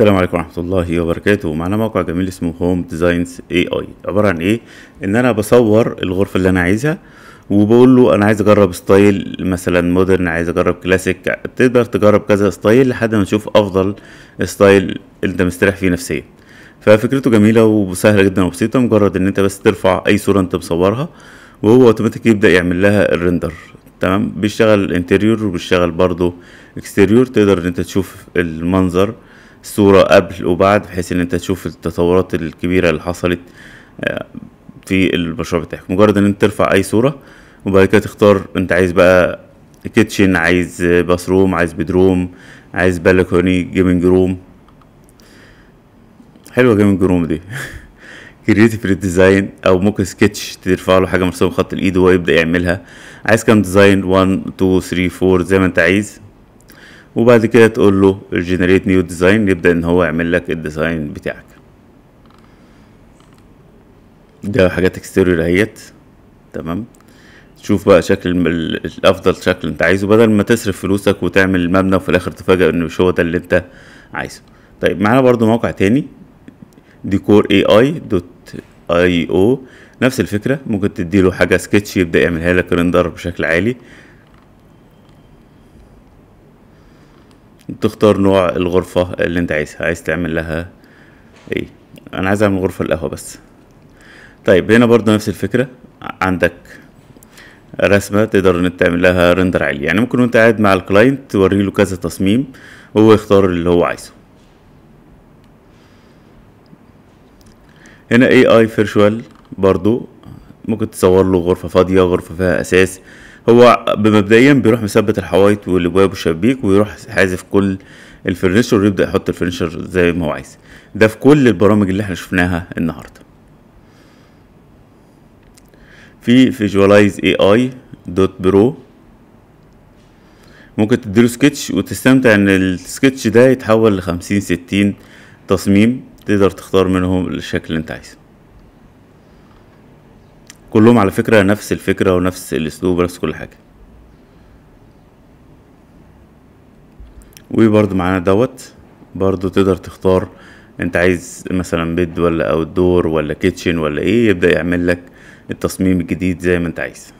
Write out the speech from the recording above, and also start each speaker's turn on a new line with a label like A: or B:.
A: السلام عليكم ورحمه الله وبركاته معانا موقع جميل اسمه هوم ديزاينز اي اي عباره عن ايه ان انا بصور الغرفه اللي انا عايزها وبقول له انا عايز اجرب ستايل مثلا مودرن عايز اجرب كلاسيك تقدر تجرب كذا ستايل لحد ما تشوف افضل ستايل انت مستريح فيه نفسيا ففكرته جميله وسهله جدا وبسيطه مجرد ان انت بس ترفع اي صوره انت مصورها وهو اوتوماتيك يبدا يعمل لها الريندر تمام بيشتغل انتريور وبيشتغل برضه اكستيريور تقدر ان انت تشوف المنظر الصورة قبل وبعد بحيث ان انت تشوف التطورات الكبيرة اللي حصلت آه، في المشروع بتاعك مجرد ان انت ترفع اي صورة وبعد كده تختار انت عايز بقى كيتشن عايز باثروم عايز بدروم عايز بلكوني جيمنج روم حلوة جيمنج روم دي كريتيف ديزاين او ممكن سكتش ترفع له حاجه مرسومه بخط الايد وهو يبدا يعملها عايز كام ديزاين 1 2 3 4 زي ما انت عايز وبعد كده تقول له جنريت نيو ديزاين يبدا ان هو يعمل لك الديزاين بتاعك ده حاجات اكستيريور اهيت تمام تشوف بقى شكل الافضل شكل انت عايزه بدل ما تصرف فلوسك وتعمل المبنى وفي الاخر تفاجئ ان مش هو ده اللي انت عايزه طيب معانا برضو موقع تاني ديكور اي اي دوت اي او نفس الفكره ممكن تديله حاجه سكتش يبدا يعملها لك ريندر بشكل عالي تختار نوع الغرفة اللي انت عايزها عايز تعمل لها ايه انا عايز اعمل غرفة القهوة بس طيب هنا برضه نفس الفكرة عندك رسمة تقدر ان انت تعمل لها رندر عالي يعني ممكن وانت قاعد مع الكلاينت توري له كذا تصميم وهو يختار اللي هو عايزه هنا اي اي فيرشوال برضو ممكن تصور له غرفة فاضية غرفة فيها اساس هو مبدئيا بيروح مثبت الحوايط والابواب والشبابيك ويروح حازف كل الفرنشر ويبدا يحط الفرنشر زي ما هو عايز ده في كل البرامج اللي احنا شفناها النهارده في فيجوالايز اي اي دوت برو ممكن تديله سكتش وتستمتع ان السكتش ده يتحول لخمسين ستين تصميم تقدر تختار منهم الشكل اللي انت عايزه كلهم على فكرة نفس الفكرة ونفس الاسلوب ونفس كل حاجة وبرضو معانا دوت برضو تقدر تختار انت عايز مثلا بيد ولا اوت دور ولا كيتشن ولا ايه يبدأ يعمل لك التصميم الجديد زي ما انت عايز